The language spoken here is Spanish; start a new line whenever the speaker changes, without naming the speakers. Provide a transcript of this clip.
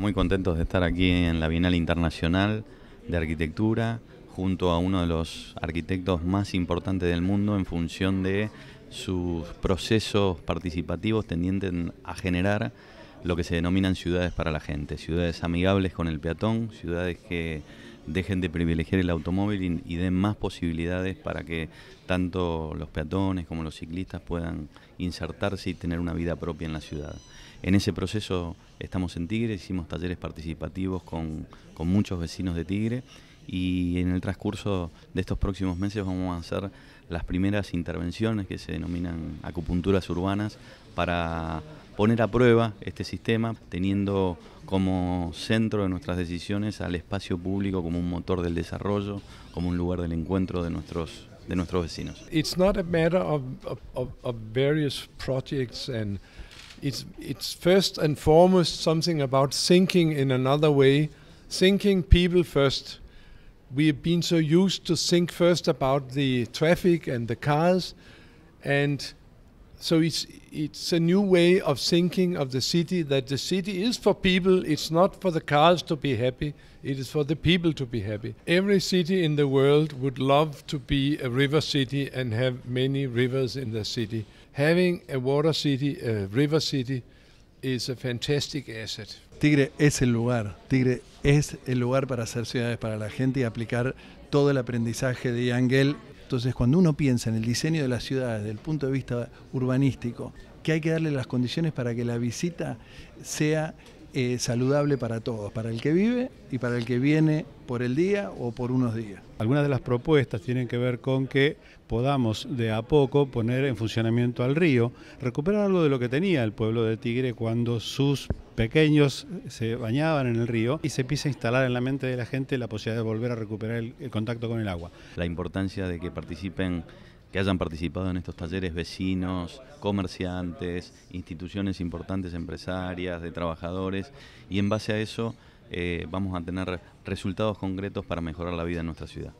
Muy contentos de estar aquí en la Bienal Internacional de Arquitectura, junto a uno de los arquitectos más importantes del mundo en función de sus procesos participativos tendientes a generar lo que se denominan ciudades para la gente, ciudades amigables con el peatón, ciudades que dejen de privilegiar el automóvil y, den más posibilidades para que tanto los peatones como los ciclistas puedan insertarse y tener una vida propia en la ciudad. En ese proceso estamos en Tigre, hicimos talleres participativos con, con muchos vecinos de Tigre y en el transcurso de estos próximos meses vamos a hacer las primeras intervenciones que se denominan acupunturas urbanas para poner a prueba este sistema teniendo como centro de nuestras decisiones al espacio público como un motor del desarrollo, como un lugar del encuentro de nuestros de nuestros vecinos.
It's not a matter of, of, various projects and it's it's first and foremost something about thinking in another way, we've been so used to think first about the traffic and the cars and so it's it's a new way of thinking of the city that the city is for people it's not for the cars to be happy it is for the people to be happy every city in the world would love to be a river city and have many rivers in the city having a water city a river city Tigre
es el lugar, Tigre es el lugar para hacer ciudades para la gente y aplicar todo el aprendizaje de Yangel. Entonces, cuando uno piensa en el diseño de las ciudades desde el punto de vista urbanístico, que hay que darle las condiciones para que la visita sea eh, saludable para todos, para el que vive y para el que viene por el día o por unos días. Algunas de las
propuestas tienen que ver con que podamos de a poco poner en funcionamiento al río, recuperar algo de lo que tenía el pueblo de Tigre cuando sus pequeños se bañaban en el río y se empieza a instalar en la mente de la gente la posibilidad de volver a recuperar el contacto con el agua.
La importancia de que participen que hayan participado en estos talleres vecinos, comerciantes, instituciones importantes, empresarias, de trabajadores, y en base a eso eh, vamos a tener resultados concretos para mejorar la vida en nuestra ciudad.